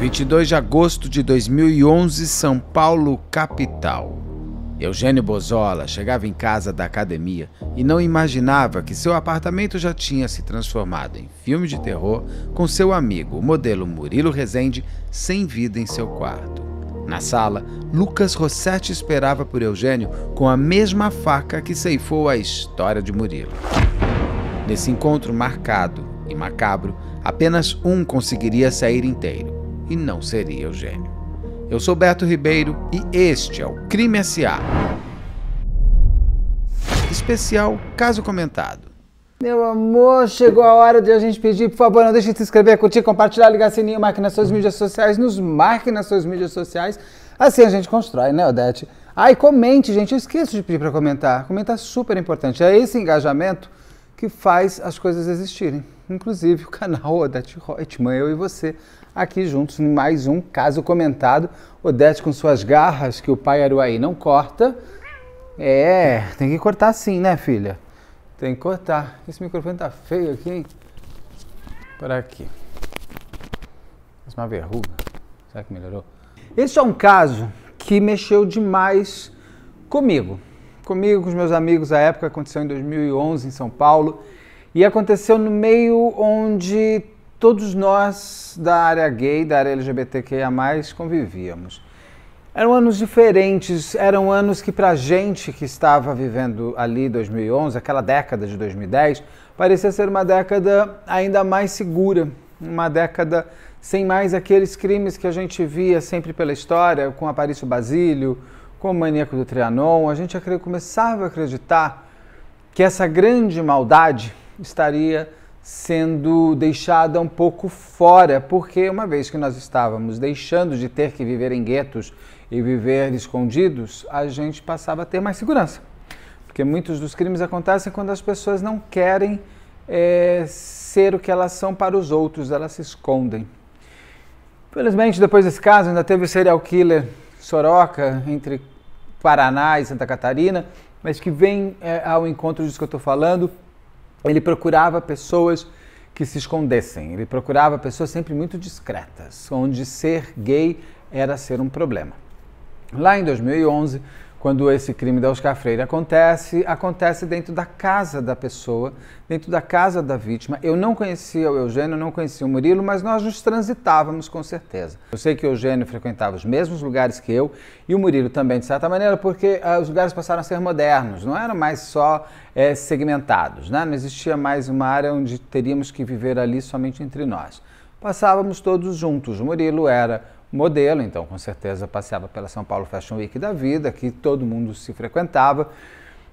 22 de agosto de 2011, São Paulo, capital. Eugênio Bozola chegava em casa da academia e não imaginava que seu apartamento já tinha se transformado em filme de terror com seu amigo, o modelo Murilo Rezende, sem vida em seu quarto. Na sala, Lucas Rossetti esperava por Eugênio com a mesma faca que ceifou a história de Murilo. Nesse encontro marcado e macabro, apenas um conseguiria sair inteiro e não seria Eugênio. Eu sou Beto Ribeiro e este é o Crime S.A. Especial Caso Comentado. Meu amor, chegou a hora de a gente pedir, por favor, não deixe de se inscrever, curtir, compartilhar, ligar sininho, marque nas suas mídias sociais, nos marque nas suas mídias sociais. Assim a gente constrói, né, Odete? Ai, comente, gente, eu esqueço de pedir para comentar. Comentar é super importante. É esse engajamento que faz as coisas existirem. Inclusive o canal Odete Reutemann, eu e você aqui juntos em mais um caso comentado. Odete com suas garras que o pai Aruaí não corta. É, tem que cortar sim, né, filha? Tem que cortar. Esse microfone tá feio aqui, hein? Por aqui. Faz uma verruga. Será que melhorou? Esse é um caso que mexeu demais comigo. Comigo, com os meus amigos, a época aconteceu em 2011 em São Paulo. E aconteceu no meio onde todos nós da área gay, da área LGBTQIA, convivíamos. Eram anos diferentes, eram anos que, para a gente que estava vivendo ali 2011, aquela década de 2010, parecia ser uma década ainda mais segura, uma década sem mais aqueles crimes que a gente via sempre pela história, com Aparício Basílio, com o Maníaco do Trianon. A gente começava a acreditar que essa grande maldade estaria sendo deixada um pouco fora, porque uma vez que nós estávamos deixando de ter que viver em guetos e viver escondidos, a gente passava a ter mais segurança. Porque muitos dos crimes acontecem quando as pessoas não querem é, ser o que elas são para os outros, elas se escondem. Felizmente, depois desse caso, ainda teve o serial killer Soroca entre Paraná e Santa Catarina, mas que vem é, ao encontro disso que eu estou falando ele procurava pessoas que se escondessem. Ele procurava pessoas sempre muito discretas, onde ser gay era ser um problema. Lá em 2011, quando esse crime da Oscar Freire acontece, acontece dentro da casa da pessoa, dentro da casa da vítima. Eu não conhecia o Eugênio, não conhecia o Murilo, mas nós nos transitávamos com certeza. Eu sei que o Eugênio frequentava os mesmos lugares que eu e o Murilo também, de certa maneira, porque ah, os lugares passaram a ser modernos, não eram mais só é, segmentados, né? não existia mais uma área onde teríamos que viver ali somente entre nós. Passávamos todos juntos. O Murilo era modelo, então com certeza passeava pela São Paulo Fashion Week da vida, que todo mundo se frequentava.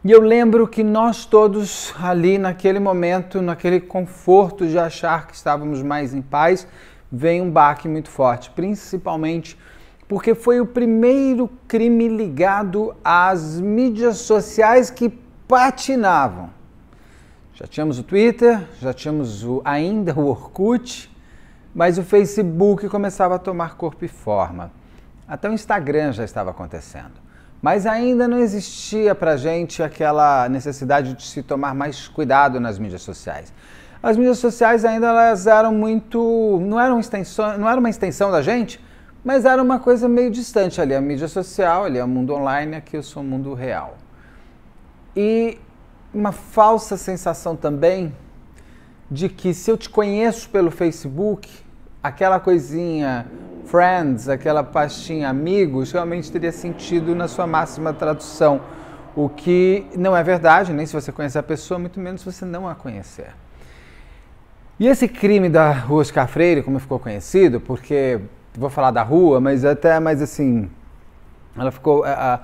E eu lembro que nós todos ali naquele momento, naquele conforto de achar que estávamos mais em paz, vem um baque muito forte, principalmente porque foi o primeiro crime ligado às mídias sociais que patinavam. Já tínhamos o Twitter, já tínhamos o, ainda o Orkut, mas o Facebook começava a tomar corpo e forma. Até o Instagram já estava acontecendo. Mas ainda não existia para gente aquela necessidade de se tomar mais cuidado nas mídias sociais. As mídias sociais ainda elas eram muito, não eram extensão, não era uma extensão da gente, mas era uma coisa meio distante ali a mídia social, ali é o mundo online, aqui eu sou o mundo real. E uma falsa sensação também de que se eu te conheço pelo Facebook, aquela coisinha Friends, aquela pastinha Amigos, realmente teria sentido na sua máxima tradução. O que não é verdade, nem se você conhece a pessoa, muito menos se você não a conhecer. E esse crime da rua Oscar Freire, como ficou conhecido, porque vou falar da rua, mas até mais assim, ela ficou a, a,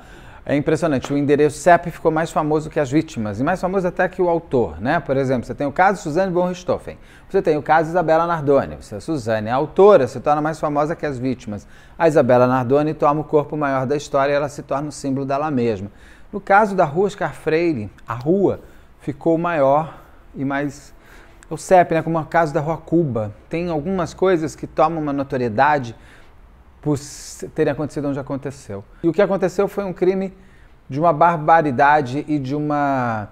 é impressionante, o endereço CEP ficou mais famoso que as vítimas, e mais famoso até que o autor, né? Por exemplo, você tem o caso Suzane von Richthofen, você tem o caso Isabela Nardoni, você é Suzane, a autora, se torna mais famosa que as vítimas. A Isabela Nardoni toma o corpo maior da história e ela se torna o símbolo dela mesma. No caso da rua Oscar Freire, a rua ficou maior e mais o CEP, né, como é o caso da Rua Cuba. Tem algumas coisas que tomam uma notoriedade por terem acontecido onde aconteceu. E o que aconteceu foi um crime de uma barbaridade e de uma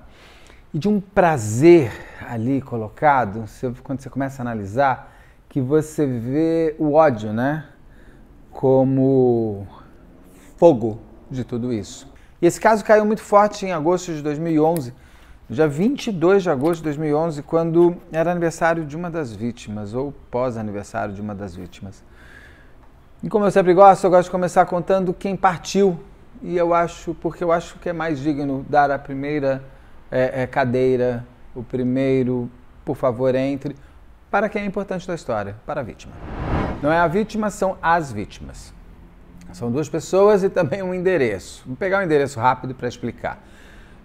e de um prazer ali colocado, quando você começa a analisar, que você vê o ódio, né? Como fogo de tudo isso. E esse caso caiu muito forte em agosto de 2011, dia 22 de agosto de 2011, quando era aniversário de uma das vítimas, ou pós-aniversário de uma das vítimas. E como eu sempre gosto, eu gosto de começar contando quem partiu. E eu acho, porque eu acho que é mais digno dar a primeira é, é, cadeira, o primeiro, por favor, entre, para quem é importante da história, para a vítima. Não é a vítima, são as vítimas. São duas pessoas e também um endereço. Vou pegar o um endereço rápido para explicar.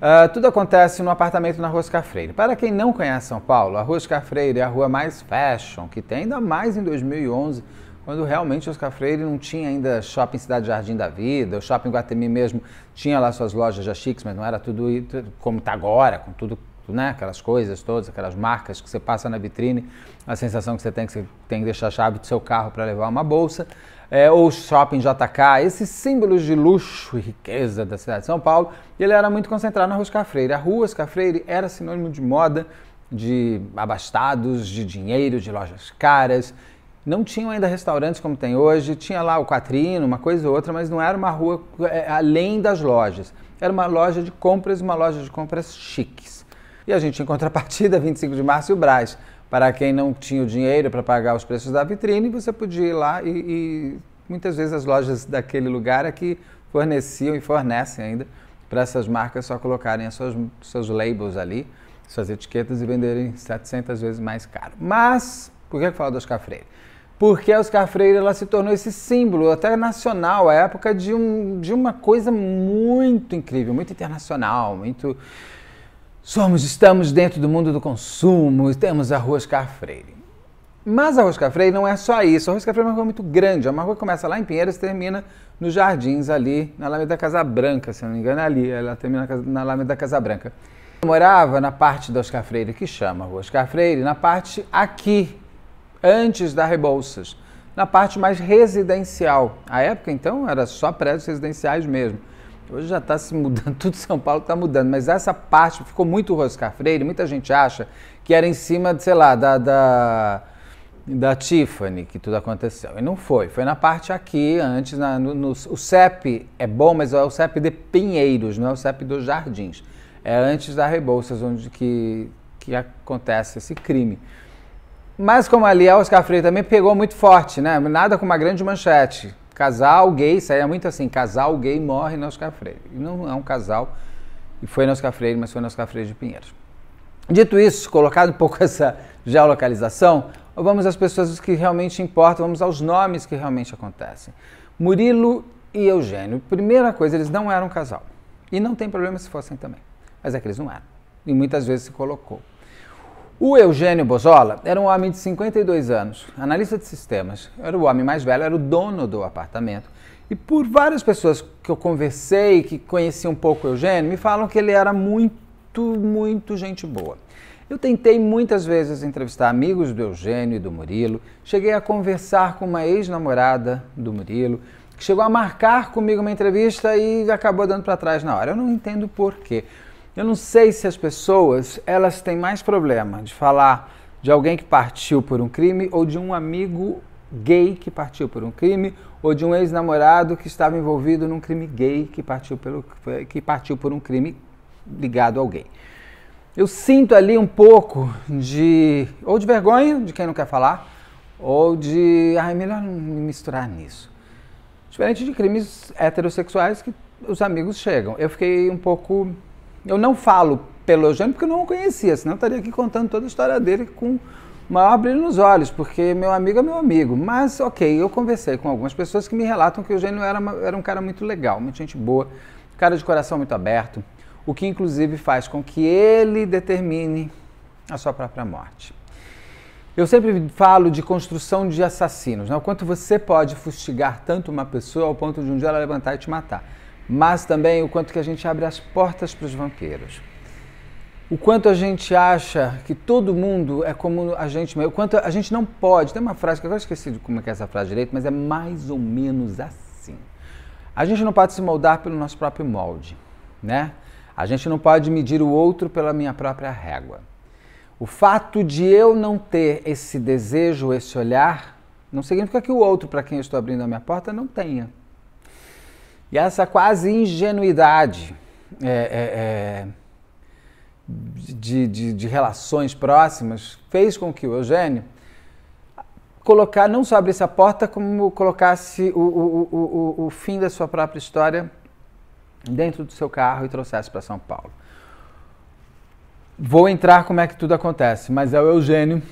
Uh, tudo acontece no apartamento na Rua Oscar Freire. Para quem não conhece São Paulo, a Rua Oscar Freire é a rua mais fashion que tem, ainda mais em 2011, quando realmente Oscar Freire não tinha ainda shopping Cidade Jardim da Vida, o shopping Guatemi mesmo tinha lá suas lojas já chiques, mas não era tudo como está agora, com tudo, né? aquelas coisas todas, aquelas marcas que você passa na vitrine, a sensação que você tem que você tem que deixar a chave do seu carro para levar uma bolsa, é, ou shopping JK, esses símbolos de luxo e riqueza da cidade de São Paulo, ele era muito concentrado na Rua Oscar Freire. A Rua Oscar Freire era sinônimo de moda, de abastados, de dinheiro, de lojas caras, não tinham ainda restaurantes como tem hoje, tinha lá o Quatrino, uma coisa ou outra, mas não era uma rua é, além das lojas. Era uma loja de compras, uma loja de compras chiques. E a gente, em contrapartida, 25 de março e o Brás. Para quem não tinha o dinheiro para pagar os preços da vitrine, você podia ir lá e, e muitas vezes as lojas daquele lugar é que forneciam e fornecem ainda para essas marcas só colocarem seus, seus labels ali, suas etiquetas e venderem 700 vezes mais caro. Mas, por que eu falo dos Freire? porque a Oscar Freire ela se tornou esse símbolo, até nacional, a época de, um, de uma coisa muito incrível, muito internacional, muito... Somos, estamos dentro do mundo do consumo, temos a Rua Oscar Freire. Mas a Oscar Freire não é só isso, a Oscar Freire é uma rua muito grande, é uma rua que começa lá em Pinheiros e termina nos Jardins, ali na Alameda Casa Branca, se não me engano, é ali, ela termina na Alameda Casa Branca. Eu morava na parte da Oscar Freire que chama Rua Oscar Freire, na parte aqui antes da Rebouças, na parte mais residencial. A época, então, era só prédios residenciais mesmo. Hoje já está se mudando, tudo São Paulo está mudando, mas essa parte ficou muito Roscar Freire, muita gente acha que era em cima, de, sei lá, da, da, da Tiffany que tudo aconteceu. E não foi, foi na parte aqui, antes, na, no, no, o CEP é bom, mas é o CEP de Pinheiros, não é o CEP dos Jardins. É antes da Rebouças, onde que, que acontece esse crime. Mas como ali a Oscar Freire também pegou muito forte, né? Nada com uma grande manchete. Casal gay, saía é muito assim, casal gay morre na Oscar Freire. E não é um casal, e foi na Oscar Freire, mas foi na Oscar Freire de Pinheiros. Dito isso, colocado um pouco essa geolocalização, vamos às pessoas que realmente importam, vamos aos nomes que realmente acontecem. Murilo e Eugênio, primeira coisa, eles não eram casal. E não tem problema se fossem também. Mas é que eles não eram. E muitas vezes se colocou. O Eugênio Bozola era um homem de 52 anos, analista de sistemas. Era o homem mais velho, era o dono do apartamento. E por várias pessoas que eu conversei, que conheciam um pouco o Eugênio, me falam que ele era muito, muito gente boa. Eu tentei muitas vezes entrevistar amigos do Eugênio e do Murilo. Cheguei a conversar com uma ex-namorada do Murilo, que chegou a marcar comigo uma entrevista e acabou dando para trás na hora. Eu não entendo por quê. Eu não sei se as pessoas elas têm mais problema de falar de alguém que partiu por um crime ou de um amigo gay que partiu por um crime ou de um ex-namorado que estava envolvido num crime gay que partiu, pelo, que partiu por um crime ligado ao gay. Eu sinto ali um pouco de ou de vergonha de quem não quer falar ou de ah, é melhor não me misturar nisso. Diferente de crimes heterossexuais que os amigos chegam. Eu fiquei um pouco eu não falo pelo Eugênio porque eu não o conhecia, senão eu estaria aqui contando toda a história dele com maior brilho nos olhos, porque meu amigo é meu amigo. Mas, ok, eu conversei com algumas pessoas que me relatam que o Eugênio era, uma, era um cara muito legal, muito gente boa, cara de coração muito aberto, o que inclusive faz com que ele determine a sua própria morte. Eu sempre falo de construção de assassinos, né? o quanto você pode fustigar tanto uma pessoa ao ponto de um dia ela levantar e te matar mas também o quanto que a gente abre as portas para os vampiros. O quanto a gente acha que todo mundo é como a gente mesmo. O quanto a gente não pode. Tem uma frase que eu agora esqueci de como é, é essa frase direito, mas é mais ou menos assim. A gente não pode se moldar pelo nosso próprio molde, né? A gente não pode medir o outro pela minha própria régua. O fato de eu não ter esse desejo, esse olhar, não significa que o outro para quem eu estou abrindo a minha porta não tenha. E essa quase ingenuidade é, é, é, de, de, de relações próximas fez com que o Eugênio colocar, não só abrisse a porta, como colocasse o, o, o, o, fim da sua própria história dentro do seu carro e trouxesse para São Paulo. Vou entrar como é que tudo acontece, mas é o Eugênio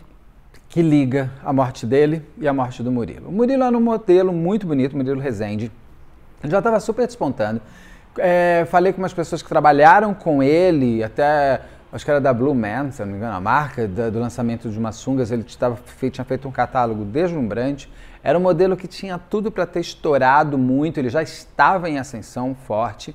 que liga a morte dele e a morte do Murilo. O Murilo era um modelo muito bonito, Murilo Rezende, já estava super despontando. É, falei com umas pessoas que trabalharam com ele, até acho que era da Blue Man, se não me engano, a marca da, do lançamento de umas sungas. Ele tava, tinha feito um catálogo deslumbrante. Era um modelo que tinha tudo para ter estourado muito, ele já estava em ascensão forte.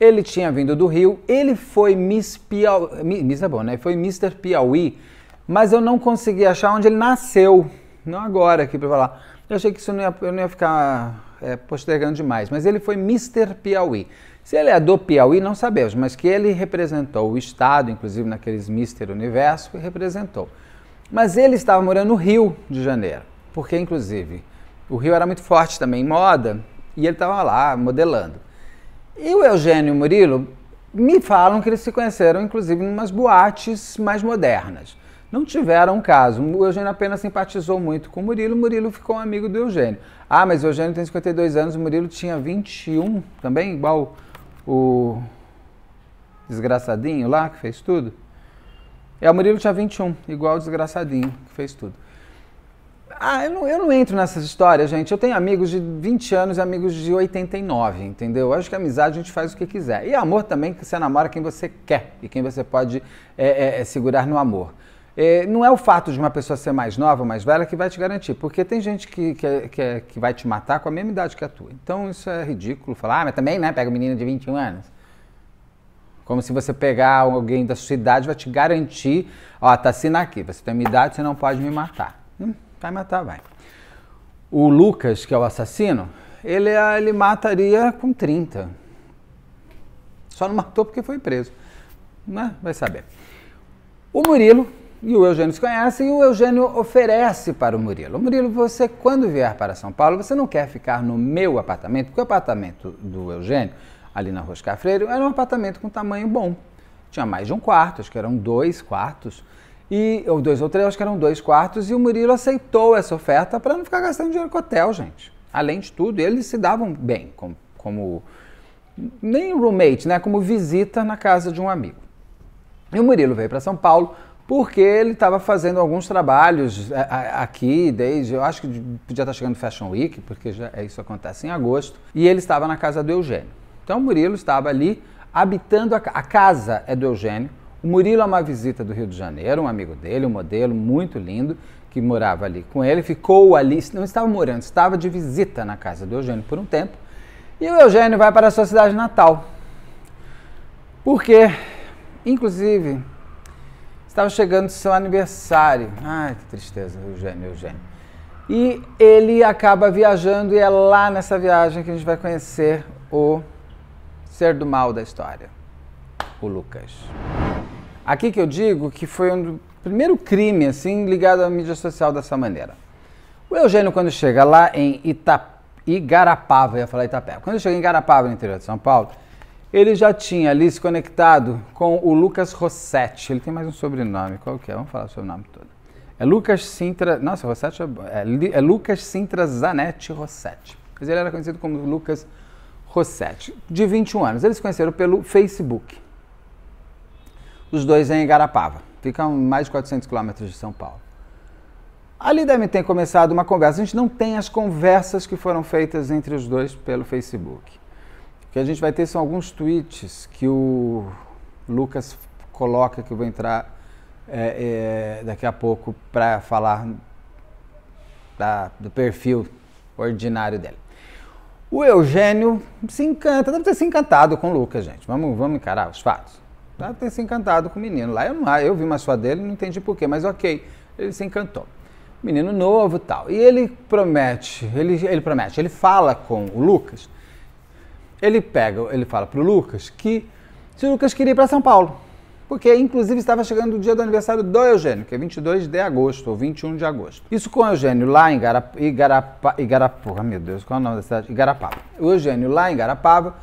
Ele tinha vindo do Rio, ele foi Miss Piauí, Miss é bom, né? Foi Mr. Piauí, mas eu não consegui achar onde ele nasceu. Não agora aqui para falar. Eu achei que isso não ia, eu não ia ficar é, postergando demais, mas ele foi Mr. Piauí. Se ele é do Piauí, não sabemos, mas que ele representou o Estado, inclusive naqueles Mr. Universo, representou. Mas ele estava morando no Rio de Janeiro, porque, inclusive, o Rio era muito forte também em moda e ele estava lá modelando. E o Eugênio Murilo me falam que eles se conheceram, inclusive, em umas boates mais modernas não tiveram caso. O Eugênio apenas simpatizou muito com o Murilo, o Murilo ficou um amigo do Eugênio. Ah, mas o Eugênio tem 52 anos, o Murilo tinha 21, também igual o desgraçadinho lá que fez tudo. É, o Murilo tinha 21, igual o desgraçadinho que fez tudo. Ah, eu não, eu não, entro nessas histórias, gente. Eu tenho amigos de 20 anos e amigos de 89, entendeu? Eu acho que amizade a gente faz o que quiser. E amor também, que você namora quem você quer e quem você pode é, é, é segurar no amor. É, não é o fato de uma pessoa ser mais nova, mais velha, que vai te garantir, porque tem gente que, que, é, que, é, que vai te matar com a mesma idade que a tua. Então isso é ridículo falar, ah, mas também, né? Pega um menino de 21 anos. Como se você pegar alguém da sua idade vai te garantir, ó, tá assina aqui, você tem minha idade, você não pode me matar. Hum, vai matar, vai. O Lucas, que é o assassino, ele, ah, ele mataria com 30. Só não matou porque foi preso. Né? Vai saber. O Murilo, e o Eugênio se conhece e o Eugênio oferece para o Murilo: Murilo, você quando vier para São Paulo, você não quer ficar no meu apartamento? Porque o apartamento do Eugênio, ali na Rua Freire, era um apartamento com tamanho bom. Tinha mais de um quarto, acho que eram dois quartos. E, ou dois ou três, acho que eram dois quartos. E o Murilo aceitou essa oferta para não ficar gastando dinheiro com hotel, gente. Além de tudo, eles se davam bem como, como nem roommate, né? Como visita na casa de um amigo. E o Murilo veio para São Paulo porque ele estava fazendo alguns trabalhos é, aqui desde, eu acho que podia estar tá chegando Fashion Week, porque já, é, isso acontece em agosto, e ele estava na casa do Eugênio. Então o Murilo estava ali habitando a, a casa é do Eugênio. O Murilo é uma visita do Rio de Janeiro, um amigo dele, um modelo muito lindo que morava ali com ele, ficou ali, não estava morando, estava de visita na casa do Eugênio por um tempo. E o Eugênio vai para a sua cidade natal. Porque, inclusive, Estava chegando seu aniversário. Ai, que tristeza, Eugênio, Eugênio. E ele acaba viajando e é lá nessa viagem que a gente vai conhecer o ser do mal da história, o Lucas. Aqui que eu digo que foi um primeiro crime assim ligado à mídia social dessa maneira. O Eugênio quando chega lá em Itap... Igarapava, ia falar Itapé. Quando chega em Igarapava, no interior de São Paulo, ele já tinha ali se conectado com o Lucas Rossetti. Ele tem mais um sobrenome. Qual que é? Vamos falar o sobrenome todo. É Lucas Sintra. Nossa, Rossetti é, é, é Lucas Sintra Zanetti Rossetti. Mas ele era conhecido como Lucas Rossetti, de 21 anos. Eles se conheceram pelo Facebook. Os dois em Igarapava. Ficam mais de 400 quilômetros de São Paulo. Ali deve ter começado uma conversa. A gente não tem as conversas que foram feitas entre os dois pelo Facebook que a gente vai ter são alguns tweets que o Lucas coloca que eu vou entrar é, é, daqui a pouco para falar da, do perfil ordinário dele. O Eugênio se encanta, deve ter se encantado com o Lucas, gente. Vamos, vamos encarar os fatos. Deve ter se encantado com o menino lá. Eu, não, ah, eu vi uma sua dele, não entendi porquê, mas ok, ele se encantou. Menino novo tal. E ele promete, ele, ele promete, ele fala com o Lucas ele pega, ele fala para o Lucas que se o Lucas queria ir para São Paulo, porque inclusive estava chegando o dia do aniversário do Eugênio, que é 22 de agosto ou 21 de agosto. Isso com o Eugênio lá em Garap Igarapa, Igarapava, meu Deus, qual é o nome da cidade? Igarapava. O Eugênio lá em Igarapava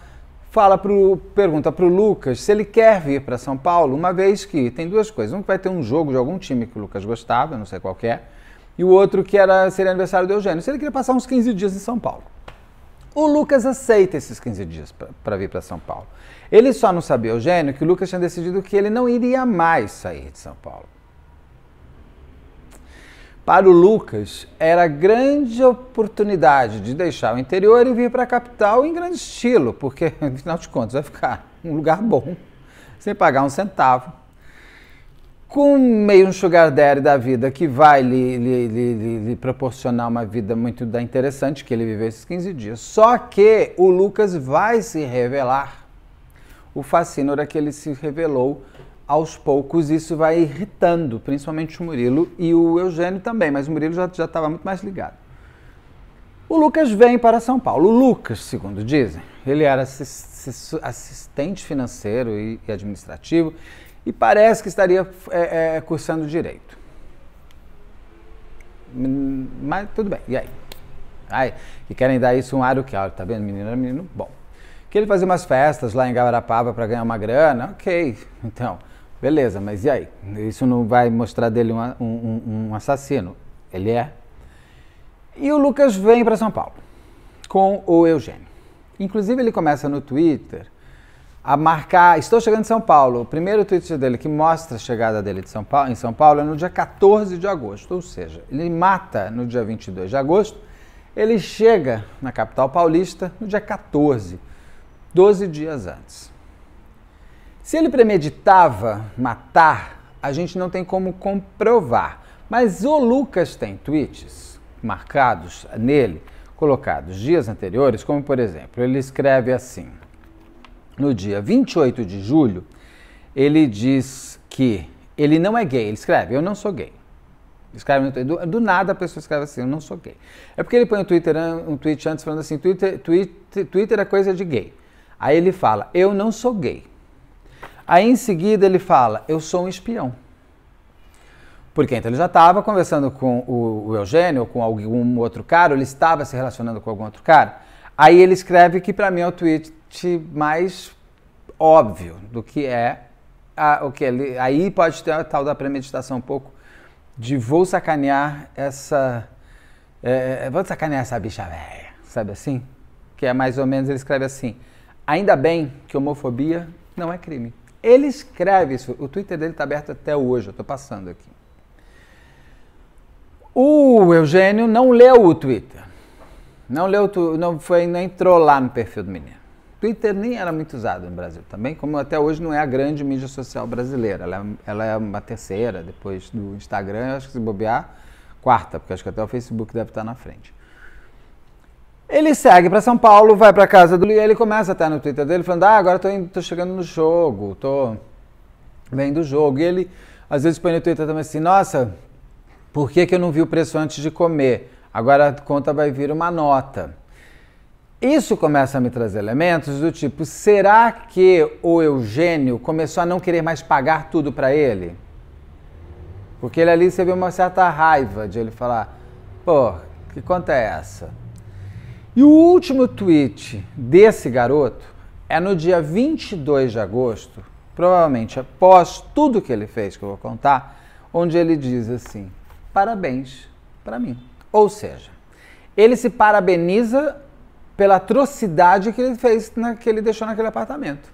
fala pro, pergunta para o Lucas se ele quer vir para São Paulo, uma vez que tem duas coisas. Um que vai ter um jogo de algum time que o Lucas gostava, não sei qual é, e o outro que era seria aniversário do Eugênio. Se ele queria passar uns 15 dias em São Paulo. O Lucas aceita esses 15 dias para vir para São Paulo. Ele só não sabia, Eugênio, que o Lucas tinha decidido que ele não iria mais sair de São Paulo. Para o Lucas, era grande oportunidade de deixar o interior e vir para a capital em grande estilo, porque, afinal de contas, vai ficar um lugar bom, sem pagar um centavo com meio um sugar daddy da vida que vai lhe, lhe, lhe, lhe, proporcionar uma vida muito interessante, que ele viveu esses 15 dias. Só que o Lucas vai se revelar. O fascínio era é que ele se revelou aos poucos, isso vai irritando, principalmente o Murilo e o Eugênio também, mas o Murilo já estava muito mais ligado. O Lucas vem para São Paulo. O Lucas, segundo dizem, ele era assistente financeiro e administrativo e parece que estaria é, é, cursando direito. Hum, mas tudo bem, e aí? Ai, querem dar isso um ar o que? Olha, tá vendo? Menino menino bom. Que ele fazia umas festas lá em Gavarapava para ganhar uma grana, ok. Então, beleza, mas e aí? Isso não vai mostrar dele um, um assassino. Ele é. E o Lucas vem para São Paulo com o Eugênio. Inclusive, ele começa no Twitter a marcar. Estou chegando em São Paulo. O primeiro tweet dele que mostra a chegada dele de São Paulo, em São Paulo é no dia 14 de agosto, ou seja, ele mata no dia 22 de agosto. Ele chega na capital paulista no dia 14, 12 dias antes. Se ele premeditava matar, a gente não tem como comprovar. Mas o Lucas tem tweets marcados nele, colocados dias anteriores, como por exemplo, ele escreve assim no dia 28 de julho, ele diz que ele não é gay. Ele escreve: Eu não sou gay. Escreve no, do, do, nada a pessoa escreve assim: Eu não sou gay. É porque ele põe um, Twitter, um tweet antes falando assim: Twitter, Twitter, Twitter é coisa de gay. Aí ele fala: Eu não sou gay. Aí em seguida ele fala: Eu sou um espião. Porque então ele já estava conversando com o, o Eugênio ou com algum outro cara, ou ele estava se relacionando com algum outro cara. Aí ele escreve que para mim é o tweet mais óbvio do que é o que ele. Aí pode ter a tal da premeditação um pouco de vou sacanear essa. É, é, vou sacanear essa bicha velha, sabe assim? Que é mais ou menos, ele escreve assim. Ainda bem que homofobia não é crime. Ele escreve isso. O Twitter dele está aberto até hoje, eu estou passando aqui. O Eugênio não leu o Twitter. Não leu, tu, não foi nem trollar no perfil do menino. Twitter nem era muito usado no Brasil também, como até hoje não é a grande mídia social brasileira. Ela, é, ela é uma terceira, depois do Instagram, eu acho que se bobear, quarta, porque acho que até o Facebook deve estar na frente. Ele segue para São Paulo, vai para casa do Luiz, ele começa até no Twitter dele falando: "Ah, agora estou chegando no jogo, estou vendo o jogo". E ele às vezes põe no Twitter também assim: "Nossa, por que, que eu não vi o preço antes de comer?" Agora a conta vai vir uma nota. Isso começa a me trazer elementos do tipo: será que o Eugênio começou a não querer mais pagar tudo para ele? Porque ele ali você uma certa raiva de ele falar: pô, que conta é essa? E o último tweet desse garoto é no dia 22 de agosto, provavelmente após tudo que ele fez, que eu vou contar, onde ele diz assim: parabéns para mim. Ou seja, ele se parabeniza pela atrocidade que ele fez, na, que ele deixou naquele apartamento.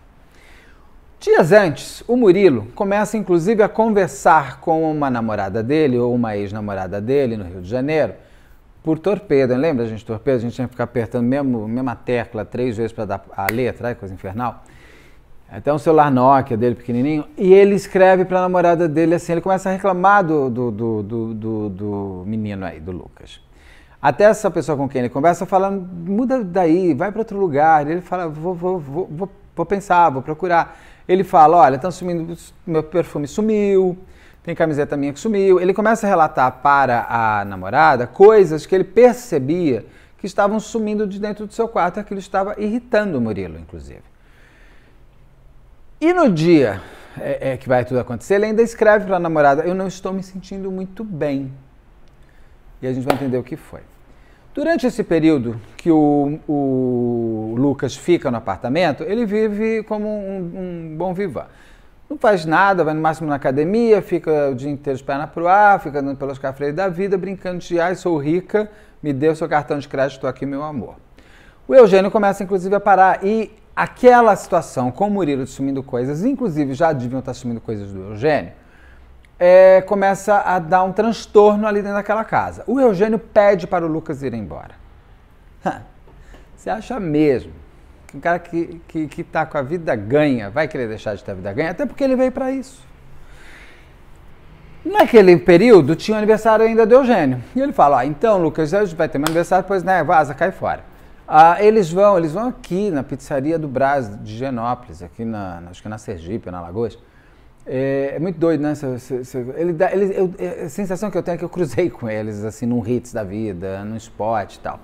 Dias antes, o Murilo começa inclusive a conversar com uma namorada dele ou uma ex-namorada dele no Rio de Janeiro por torpedo. Lembra, gente? Torpedo, a gente tinha que ficar apertando mesmo, mesma tecla três vezes para dar a letra, ai, coisa infernal. Até um celular Nokia dele pequenininho. E ele escreve para a namorada dele assim, ele começa a reclamar do, do, do, do, do menino aí, do Lucas. Até essa pessoa com quem ele conversa fala, muda daí, vai para outro lugar. Ele fala, vou, vou, vou, vou, pensar, vou procurar. Ele fala, olha, estão sumindo, meu perfume sumiu, tem camiseta minha que sumiu. Ele começa a relatar para a namorada coisas que ele percebia que estavam sumindo de dentro do seu quarto, aquilo estava irritando o Murilo, inclusive. E no dia é, é que vai tudo acontecer, ele ainda escreve para a namorada: Eu não estou me sentindo muito bem. E a gente vai entender o que foi. Durante esse período que o, o Lucas fica no apartamento, ele vive como um, um bom vivan. Não faz nada, vai no máximo na academia, fica o dia inteiro de perna o ar, fica andando pelos cafés da vida, brincando de ai, sou rica, me deu seu cartão de crédito aqui, meu amor. O Eugênio começa, inclusive, a parar e aquela situação com o Murilo assumindo coisas, inclusive já deviam estar tá assumindo coisas do Eugênio, é, começa a dar um transtorno ali dentro daquela casa. O Eugênio pede para o Lucas ir embora. Você acha mesmo que um cara que, que, que tá com a vida ganha vai querer deixar de ter a vida ganha? Até porque ele veio para isso. Naquele período tinha o aniversário ainda do Eugênio. E ele fala: ah, então, Lucas, vai ter meu aniversário, pois né, vaza, cai fora. Ah, eles vão, eles vão aqui na pizzaria do Brás, de Genópolis, aqui na, acho que na Sergipe, na Lagoas. É, é muito doido, né? ele dá, ele, eu, é, a sensação que eu tenho é que eu cruzei com eles, assim, num hits da vida, num spot e tal.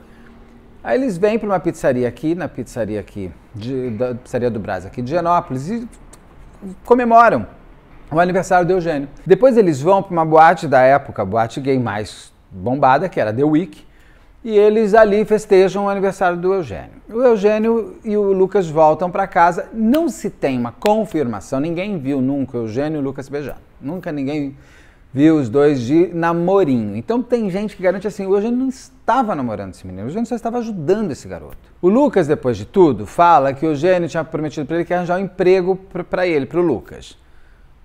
Aí eles vêm para uma pizzaria aqui, na pizzaria aqui, de, da pizzaria do Brás, aqui de Genópolis, e comemoram o aniversário do Eugênio. Depois eles vão para uma boate da época, a boate gay mais bombada, que era The Week e eles ali festejam o aniversário do Eugênio. O Eugênio e o Lucas voltam para casa, não se tem uma confirmação, ninguém viu nunca o Eugênio e o Lucas beijando. Nunca ninguém viu os dois de namorinho. Então tem gente que garante assim, o Eugênio não estava namorando esse menino, o Eugênio só estava ajudando esse garoto. O Lucas, depois de tudo, fala que o Eugênio tinha prometido para ele que arranjar um emprego para ele, para o Lucas.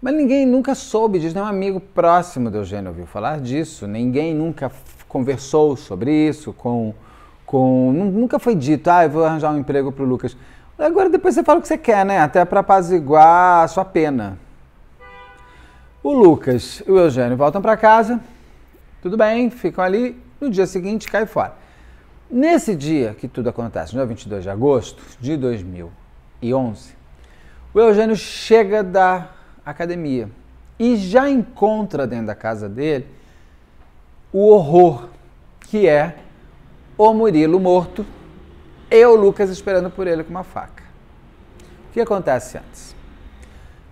Mas ninguém nunca soube disso, nenhum amigo próximo do Eugênio ouviu falar disso, ninguém nunca conversou sobre isso com. com nunca foi dito, ah, eu vou arranjar um emprego para o Lucas. Agora depois você fala o que você quer, né? Até para apaziguar a sua pena. O Lucas e o Eugênio voltam para casa, tudo bem, ficam ali. No dia seguinte, cai fora. Nesse dia que tudo acontece, no dia 22 de agosto de 2011, o Eugênio chega da academia e já encontra dentro da casa dele o horror que é o Murilo morto e o Lucas esperando por ele com uma faca. O que acontece antes?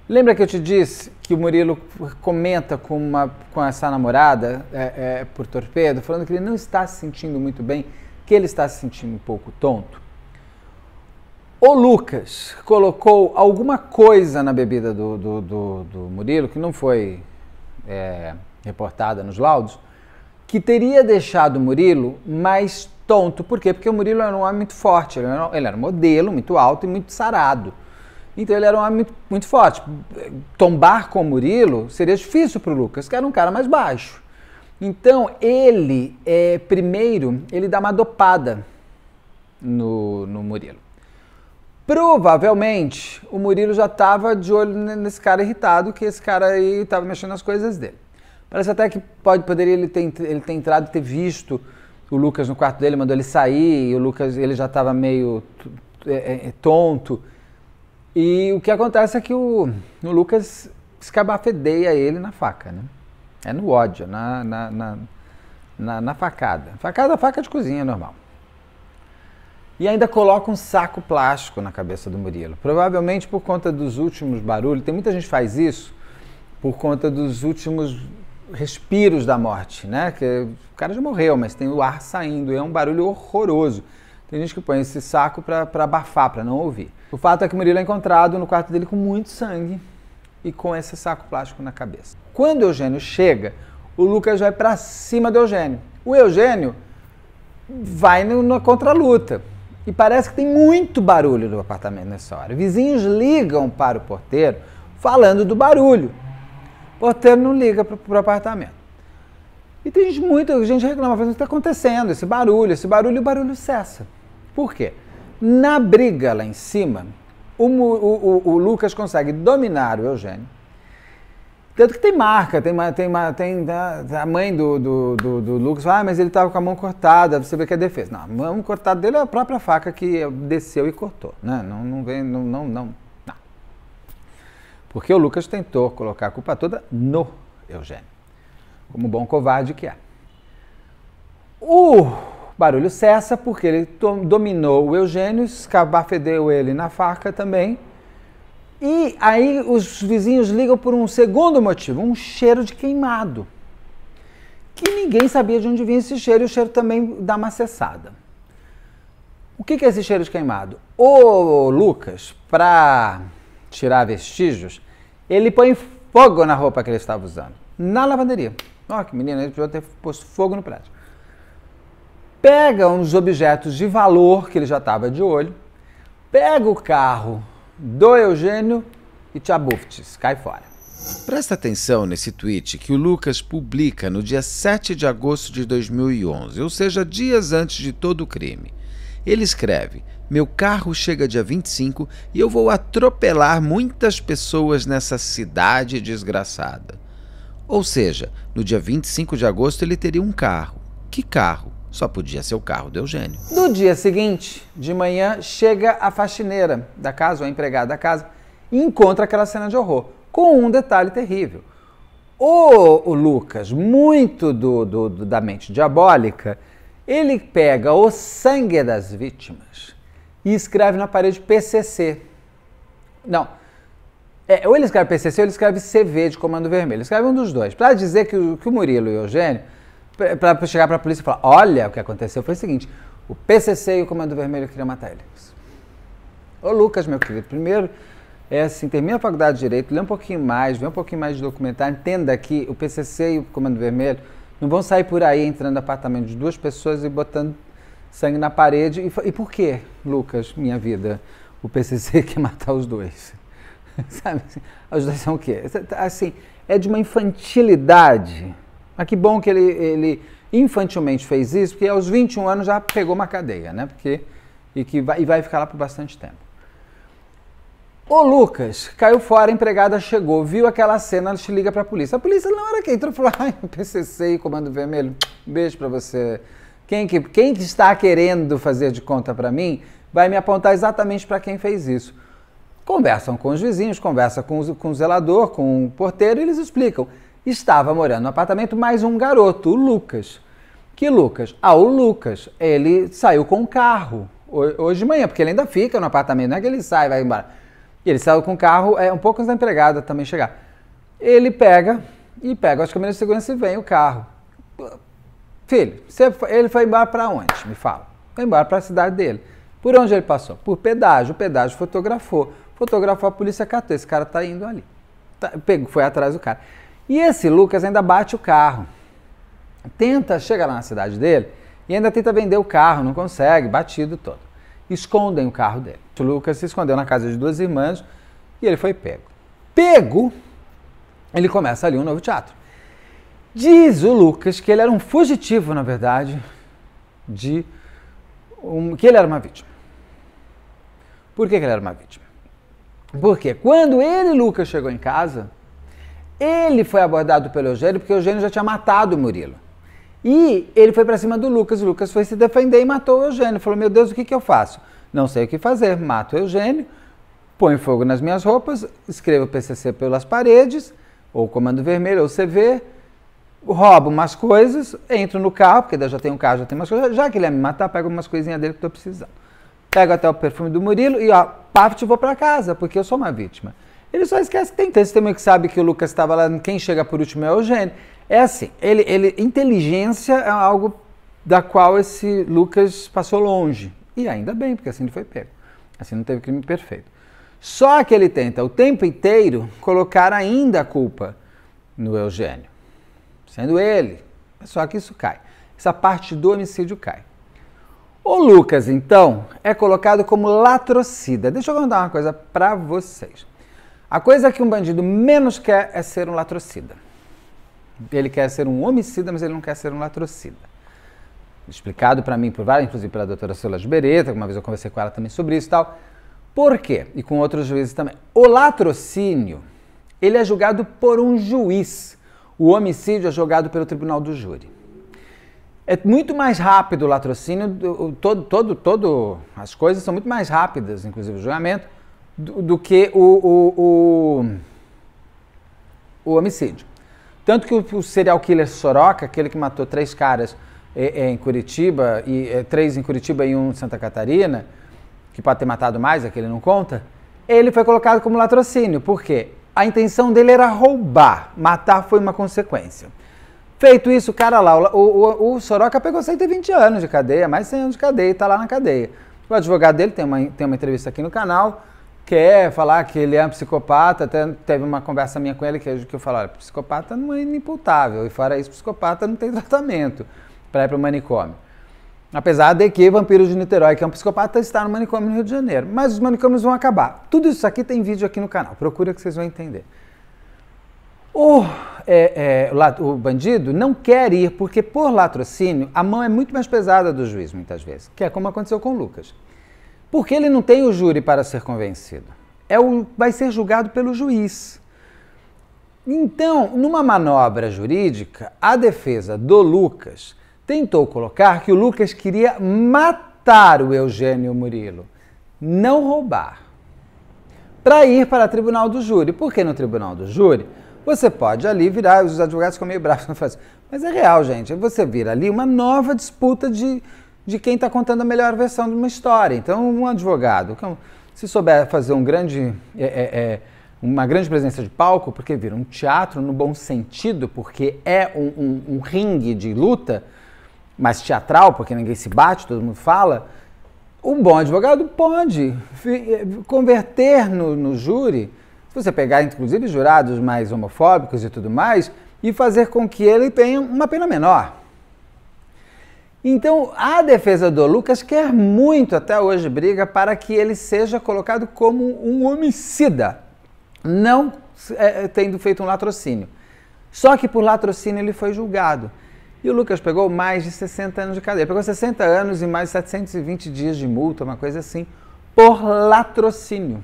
Lembra que eu te disse que o Murilo comenta com, uma, com essa namorada é, é, por torpedo, falando que ele não está se sentindo muito bem, que ele está se sentindo um pouco tonto? O Lucas colocou alguma coisa na bebida do, do, do, do Murilo, que não foi é, reportada nos laudos, que teria deixado Murilo mais tonto. Por quê? Porque o Murilo era um homem muito forte, ele era, ele era modelo, muito alto e muito sarado. Então ele era um homem muito, muito forte. Tombar com o Murilo seria difícil para o Lucas, que era um cara mais baixo. Então ele, é, primeiro, ele dá uma dopada no, no Murilo. Provavelmente o Murilo já estava de olho nesse cara irritado, que esse cara aí estava mexendo nas coisas dele. Parece até que pode, poderia ele ter, ele ter entrado e ter visto o Lucas no quarto dele, mandou ele sair, e o Lucas ele já estava meio é, é, tonto. E o que acontece é que o, o Lucas escabafedeia ele na faca, né? É no ódio, na, na, na, na, na facada. Facada, faca de cozinha, normal. E ainda coloca um saco plástico na cabeça do Murilo. Provavelmente por conta dos últimos barulhos. Tem muita gente que faz isso por conta dos últimos respiros da morte, né? Que o cara já morreu, mas tem o ar saindo, é um barulho horroroso. Tem gente que põe esse saco para abafar, para não ouvir. O fato é que o Murilo é encontrado no quarto dele com muito sangue e com esse saco plástico na cabeça. Quando o Eugênio chega, o Lucas vai para cima do Eugênio. O Eugênio vai no, na contraluta. E parece que tem muito barulho no apartamento nessa hora. Vizinhos ligam para o porteiro falando do barulho. O porteiro não liga para o apartamento. E tem gente, muita gente reclama, falando, assim, o que está acontecendo? Esse barulho, esse barulho, e o barulho cessa. Por quê? Na briga lá em cima, o, o, o, o Lucas consegue dominar o Eugênio, tanto que tem marca, tem, tem, tem né, a mãe do, do, do, do Lucas ah, mas ele estava com a mão cortada, você vê que é defesa. Não, a mão cortada dele é a própria faca que desceu e cortou. Né? Não, não vem, não, não, não, porque o Lucas tentou colocar a culpa toda no Eugênio, como bom covarde que é. O barulho cessa porque ele dominou o Eugênio, escabafedeu ele na faca também. E aí os vizinhos ligam por um segundo motivo, um cheiro de queimado. Que ninguém sabia de onde vinha esse cheiro e o cheiro também dá uma cessada. O que é esse cheiro de queimado? O Lucas, para tirar vestígios, ele põe fogo na roupa que ele estava usando, na lavanderia. Ó, que menino, ele podia ter posto fogo no prédio. Pega uns objetos de valor que ele já estava de olho, pega o carro do Eugênio e te abuftes, cai fora. Presta atenção nesse tweet que o Lucas publica no dia 7 de agosto de 2011, ou seja, dias antes de todo o crime. Ele escreve: meu carro chega dia 25 e eu vou atropelar muitas pessoas nessa cidade desgraçada. Ou seja, no dia 25 de agosto ele teria um carro. Que carro? Só podia ser o carro do Eugênio. No dia seguinte, de manhã, chega a faxineira da casa, ou a empregada da casa, e encontra aquela cena de horror, com um detalhe terrível. O, o Lucas, muito do, do, do, da mente diabólica, ele pega o sangue das vítimas e escreve na parede PCC. Não. É, ou ele escreve PCC ou ele escreve CV de Comando Vermelho. Ele escreve um dos dois. Para dizer que o, que o Murilo e o Eugênio, para chegar para a polícia e falar: olha, o que aconteceu foi o seguinte: o PCC e o Comando Vermelho queriam matar ele. Ô Lucas, meu querido, primeiro, é assim, termina a faculdade de Direito, lê um pouquinho mais, vê um pouquinho mais de documentário, entenda que o PCC e o Comando Vermelho não vão sair por aí entrando no apartamento de duas pessoas e botando sangue na parede. E, e por que, Lucas, minha vida, o PCC quer matar os dois? Sabe? Assim, os dois são o quê? Tá, assim, é de uma infantilidade. Mas que bom que ele, ele infantilmente fez isso, porque aos 21 anos já pegou uma cadeia, né? Porque, e, que vai, e vai ficar lá por bastante tempo. O Lucas caiu fora, a empregada chegou, viu aquela cena, ela te liga pra polícia. A polícia, não era quem entrou, falou: ai, PCC e Comando Vermelho, beijo pra você. Quem que, quem que está querendo fazer de conta para mim vai me apontar exatamente para quem fez isso. Conversam com os vizinhos, conversa com, com o zelador, com o porteiro, e eles explicam. Estava morando no apartamento mais um garoto, o Lucas. Que Lucas? Ah, o Lucas. Ele saiu com o carro hoje de manhã, porque ele ainda fica no apartamento, não é que ele sai e vai embora. Ele saiu com o carro, é um pouco antes da empregada também chegar. Ele pega e pega as câmeras de segurança e vem o carro. Filho, você, ele foi embora para onde? Me fala. Foi embora para a cidade dele. Por onde ele passou? Por pedágio. O pedágio fotografou. Fotografou a polícia catou. Esse cara tá indo ali. Tá, foi atrás do cara. E esse Lucas ainda bate o carro. Tenta chegar lá na cidade dele e ainda tenta vender o carro, não consegue, batido todo. Escondem o carro dele. O Lucas se escondeu na casa de duas irmãs e ele foi pego. Pego, ele começa ali um novo teatro. Diz o Lucas que ele era um fugitivo, na verdade, de um, que ele era uma vítima. Por que, que ele era uma vítima? Porque quando ele, Lucas, chegou em casa, ele foi abordado pelo Eugênio, porque o Eugênio já tinha matado o Murilo. E ele foi para cima do Lucas, o Lucas foi se defender e matou o Eugênio. Falou: Meu Deus, o que, que eu faço? Não sei o que fazer, mato o Eugênio, põe fogo nas minhas roupas, escrevo PCC pelas paredes, ou Comando Vermelho, ou CV, roubo umas coisas, entro no carro, porque já tem um carro, já tem umas coisas. Já que ele ia me matar, pego umas coisinhas dele que estou precisando. Pego até o perfume do Murilo e, ó, parte vou para casa, porque eu sou uma vítima. Ele só esquece que tem testemunho que sabe que o Lucas estava lá, quem chega por último é o Eugênio. É assim, ele, ele, inteligência é algo da qual esse Lucas passou longe. E ainda bem, porque assim ele foi pego. Assim não teve crime perfeito. Só que ele tenta o tempo inteiro colocar ainda a culpa no Eugênio sendo ele. Só que isso cai. Essa parte do homicídio cai. O Lucas, então, é colocado como latrocida. Deixa eu contar uma coisa para vocês. A coisa que um bandido menos quer é ser um latrocida. Ele quer ser um homicida, mas ele não quer ser um latrocida. Explicado para mim por várias, inclusive pela doutora Silas Bereta, uma vez eu conversei com ela também sobre isso e tal. Por quê? E com outros juízes também. O latrocínio, ele é julgado por um juiz o homicídio é jogado pelo tribunal do júri. É muito mais rápido o latrocínio, todo, todo, todo, as coisas são muito mais rápidas, inclusive o julgamento, do, do que o, o, o, o, homicídio. Tanto que o, o, serial killer Soroka, aquele que matou três caras é, é, em Curitiba, e é, três em Curitiba e um em Santa Catarina, que pode ter matado mais, aquele não conta, ele foi colocado como latrocínio. Por quê? a intenção dele era roubar, matar foi uma consequência. Feito isso, cara lá, o, o, o Soroka pegou 120 anos de cadeia, mais 100 anos de cadeia e tá lá na cadeia. O advogado dele tem uma, tem uma entrevista aqui no canal, quer falar que ele é um psicopata, até teve uma conversa minha com ele que eu, que eu falo, olha, psicopata não é inimputável, e fora isso, psicopata não tem tratamento para ir para o manicômio. Apesar de que Vampiro de Niterói, que é um psicopata, está no manicômio no Rio de Janeiro. Mas os manicômios vão acabar. Tudo isso aqui tem vídeo aqui no canal. Procura que vocês vão entender. O, é, é, o, bandido não quer ir porque, por latrocínio, a mão é muito mais pesada do juiz, muitas vezes, que é como aconteceu com Lucas. Porque ele não tem o júri para ser convencido. É o, vai ser julgado pelo juiz. Então, numa manobra jurídica, a defesa do Lucas tentou colocar que o Lucas queria matar o Eugênio Murilo, não roubar, para ir para o tribunal do júri. Porque no tribunal do júri, você pode ali virar, os advogados ficam meio bravos, assim, mas é real, gente, você vira ali uma nova disputa de, de quem está contando a melhor versão de uma história. Então, um advogado, é se souber fazer um grande... É, é, é, uma grande presença de palco, porque vira um teatro no bom sentido, porque é um, um, um ringue de luta, mais teatral, porque ninguém se bate, todo mundo fala, um bom advogado pode eh, converter no, no júri, se você pegar inclusive jurados mais homofóbicos e tudo mais, e fazer com que ele tenha uma pena menor. Então, a defesa do Lucas quer muito, até hoje briga, para que ele seja colocado como um homicida, não é, tendo feito um latrocínio. Só que por latrocínio ele foi julgado. E o Lucas pegou mais de 60 anos de cadeia. pegou 60 anos e mais de 720 dias de multa, uma coisa assim, por latrocínio.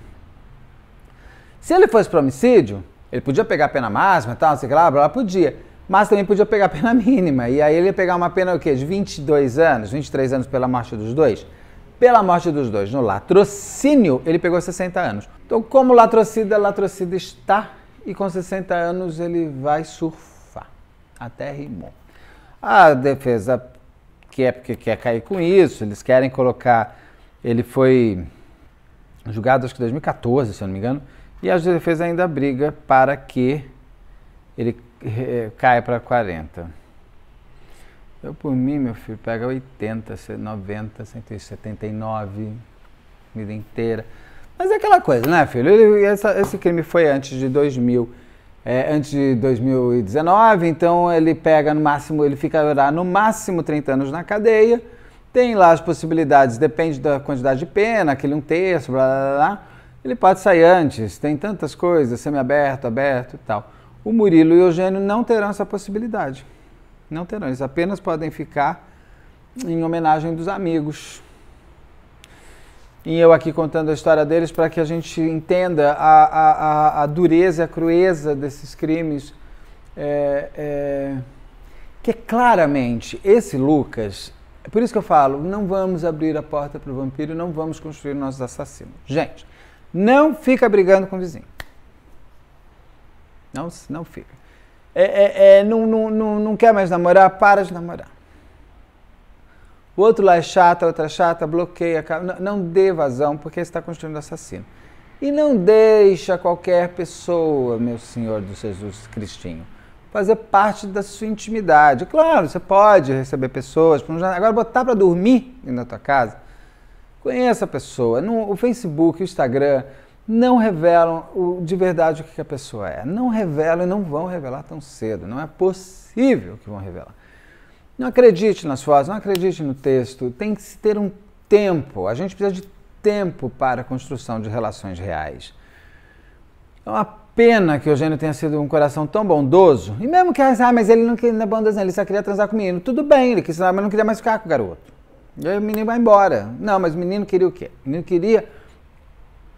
Se ele fosse para homicídio, ele podia pegar a pena máxima e tal, não sei o que lá, blá, blá, podia. Mas também podia pegar a pena mínima. E aí ele ia pegar uma pena o quê? De 22 anos, 23 anos pela morte dos dois? Pela morte dos dois. No latrocínio, ele pegou 60 anos. Então, como latrocida, latrocida está. E com 60 anos ele vai surfar. Até rimou. A defesa quer é porque quer cair com isso, eles querem colocar. Ele foi julgado acho que 2014, se eu não me engano, e a defesa ainda briga para que ele eh, caia para 40. Eu por mim, meu filho, pega 80, 90, 179, vida inteira. Mas é aquela coisa, né, filho? Ele, essa, esse crime foi antes de 2000 é, antes de 2019, então ele pega no máximo, ele ficará no máximo 30 anos na cadeia, tem lá as possibilidades, depende da quantidade de pena, aquele um terço, blá blá blá, ele pode sair antes, tem tantas coisas, semi aberto, aberto e tal. O Murilo e o Eugênio não terão essa possibilidade, não terão, eles apenas podem ficar em homenagem dos amigos, e eu aqui contando a história deles para que a gente entenda a, a, a, dureza, a crueza desses crimes. É, é, que claramente esse Lucas, é por isso que eu falo, não vamos abrir a porta para o vampiro, não vamos construir nossos assassinos. Gente, não fica brigando com o vizinho. Não, não fica. É, é, é não, não, não, não quer mais namorar, para de namorar. O outro lá é chata, a outra é chata, bloqueia, não, não dê vazão, porque você está construindo assassino. E não deixa qualquer pessoa, meu Senhor do Jesus Cristinho, fazer parte da sua intimidade. Claro, você pode receber pessoas, agora botar para dormir na tua casa, conheça a pessoa. o Facebook, o Instagram não revelam o, de verdade o que a pessoa é. Não revelam e não vão revelar tão cedo. Não é possível que vão revelar. Não acredite nas fotos, não acredite no texto. Tem que se ter um tempo. A gente precisa de tempo para a construção de relações reais. É uma pena que o Eugênio tenha sido um coração tão bondoso. E mesmo que, ah, mas ele não, queria, é bondoso, ele só queria transar com o menino. Tudo bem, ele quis, mas não queria mais ficar com o garoto. E aí o menino vai embora. Não, mas o menino queria o quê? O menino queria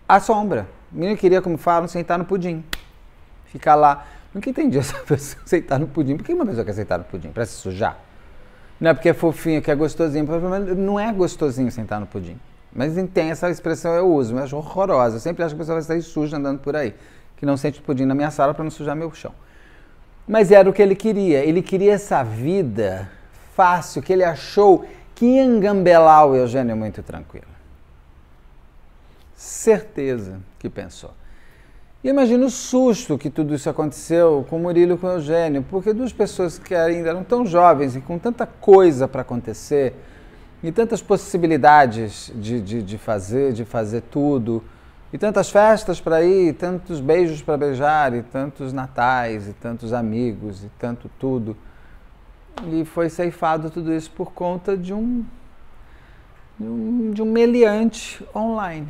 a sombra. O menino queria, como falam, sentar no pudim. Ficar lá. Nunca entendi essa pessoa sentar no pudim. Por que uma pessoa quer sentar no pudim? Para se sujar? Não é porque é fofinho, que é gostosinho. Não é gostosinho sentar no pudim. Mas tem essa expressão eu uso, eu acho horrorosa. Eu sempre acho que a pessoa vai sair suja andando por aí. Que não sente pudim na minha sala para não sujar meu chão. Mas era o que ele queria. Ele queria essa vida fácil que ele achou que ia engambelar o Eugênio é muito tranquilo. Certeza que pensou. E imagina o susto que tudo isso aconteceu com Murilo e com o Eugênio, porque duas pessoas que ainda eram tão jovens e com tanta coisa para acontecer, e tantas possibilidades de, de, de, fazer, de fazer tudo, e tantas festas para ir, e tantos beijos para beijar, e tantos natais, e tantos amigos, e tanto tudo. E foi ceifado tudo isso por conta de um, de um, de um meliante online.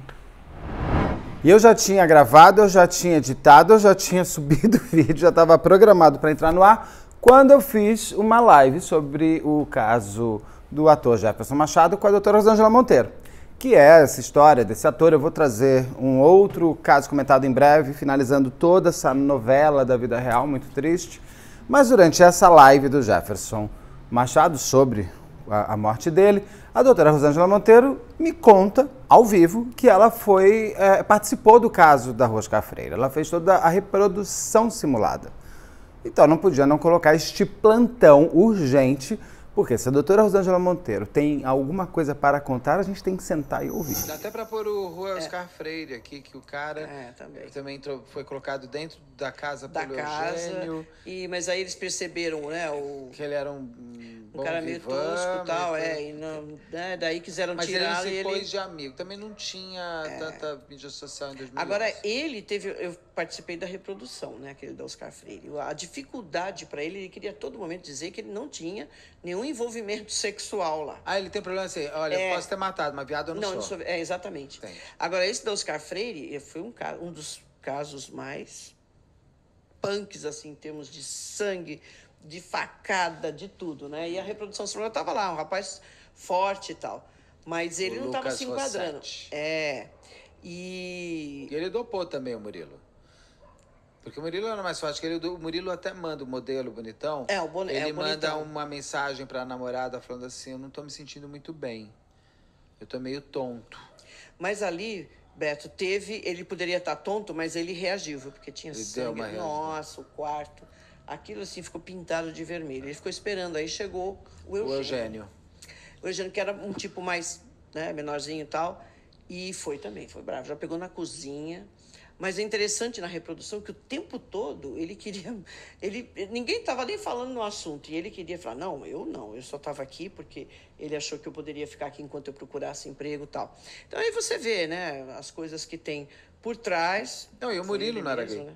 E eu já tinha gravado, eu já tinha editado, eu já tinha subido o vídeo, já estava programado para entrar no ar, quando eu fiz uma live sobre o caso do ator Jefferson Machado com a doutora Rosângela Monteiro, que é essa história desse ator. Eu vou trazer um outro caso comentado em breve, finalizando toda essa novela da vida real, muito triste. Mas durante essa live do Jefferson Machado sobre a, a, morte dele, a doutora Rosângela Monteiro me conta ao vivo que ela foi é, participou do caso da Rosca Freire Ela fez toda a reprodução simulada. Então não podia não colocar este plantão urgente, porque se a doutora Rosângela Monteiro tem alguma coisa para contar, a gente tem que sentar e ouvir. Dá até para pôr o Rui é. Oscar é. Freire aqui, que o cara é, também, também entrou, foi colocado dentro da casa da pelo casa, Eugênio. E, mas aí eles perceberam, né? O... Que ele era um um Bom, cara meio tosco e tal, é, e não, né, daí quiseram mas tirar ele. Mas ele se pôs de amigo, também não tinha é. tanta mídia social em 2000. Agora, ele teve, eu participei da reprodução, né, aquele da Oscar Freire. A dificuldade para ele, ele queria a todo momento dizer que ele não tinha nenhum envolvimento sexual lá. Ah, ele tem problema assim, olha, é, eu posso ter matado, mas viado eu não, não sou. Não, sou, é, exatamente. Agora, esse da Oscar Freire eh, foi um, um dos casos mais punks, assim, em termos de sangue, de facada, de tudo, né? E a reprodução celular tava lá, um rapaz forte e tal. Mas ele o não tava se enquadrando. Rossatti. É. E. Ele dopou também o Murilo. Porque o Murilo era mais forte que ele. O Murilo até manda o um modelo bonitão. É, o é bonitão. Ele é, o manda bonitão. uma mensagem pra namorada falando assim: Eu não tô me sentindo muito bem. Eu tô meio tonto. Mas ali, Beto, teve. Ele poderia estar tá tonto, mas ele reagiu, Porque tinha ele sangue. Nossa, o quarto. Aquilo assim ficou pintado de vermelho. Ele ficou esperando, aí chegou o Eugênio. O Eugênio, o Eugênio que era um tipo mais né, menorzinho e tal. E foi também, foi bravo. Já pegou na cozinha. Mas é interessante na reprodução que o tempo todo ele queria. Ele, ninguém estava nem falando no assunto. E ele queria falar: não, eu não, eu só estava aqui porque ele achou que eu poderia ficar aqui enquanto eu procurasse emprego e tal. Então aí você vê, né, as coisas que tem por trás. Não, e o Murilo não era gay. Né?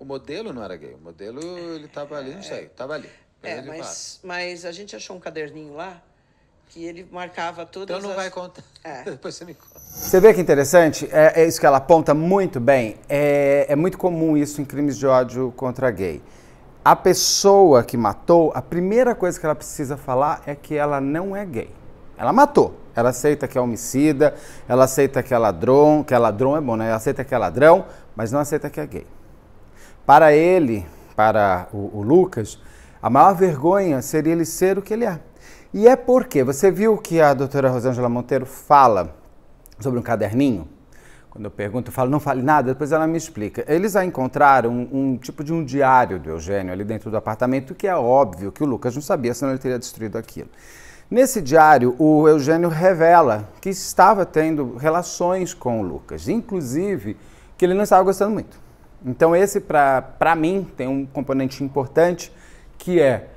O modelo não era gay, o modelo ele estava ali, não sei, estava ali. É, mas, mas a gente achou um caderninho lá que ele marcava tudo. Então não as... vai contar. É. Depois você me conta. Você vê que interessante? É, é isso que ela aponta muito bem. É, é muito comum isso em crimes de ódio contra gay. A pessoa que matou, a primeira coisa que ela precisa falar é que ela não é gay. Ela matou. Ela aceita que é homicida, ela aceita que é ladrão, que é ladrão é bom, né? Ela aceita que é ladrão, mas não aceita que é gay. Para ele, para o, o Lucas, a maior vergonha seria ele ser o que ele é. E é porque, você viu que a doutora Rosângela Monteiro fala sobre um caderninho? Quando eu pergunto, eu falo, não fale nada, depois ela me explica. Eles a encontraram um, um, tipo de um diário do Eugênio ali dentro do apartamento, que é óbvio que o Lucas não sabia, senão ele teria destruído aquilo. Nesse diário, o Eugênio revela que estava tendo relações com o Lucas, inclusive que ele não estava gostando muito. Então esse, para mim, tem um componente importante que é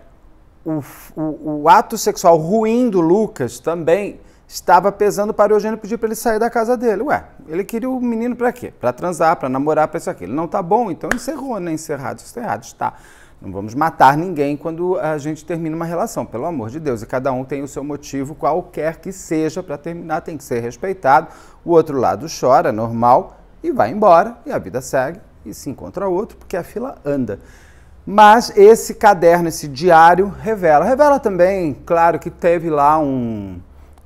o, o, o, ato sexual ruim do Lucas também estava pesando para o Eugênio pedir para ele sair da casa dele. Ué, ele queria o menino para quê? Para transar, para namorar, para isso aqui. Ele não tá bom, então encerrou, né? Encerrado, isso tá errado, está. Não vamos matar ninguém quando a gente termina uma relação, pelo amor de Deus. E cada um tem o seu motivo, qualquer que seja, para terminar, tem que ser respeitado. O outro lado chora, normal, e vai embora, e a vida segue e se encontra outro, porque a fila anda. Mas esse caderno, esse diário, revela. Revela também, claro, que teve lá um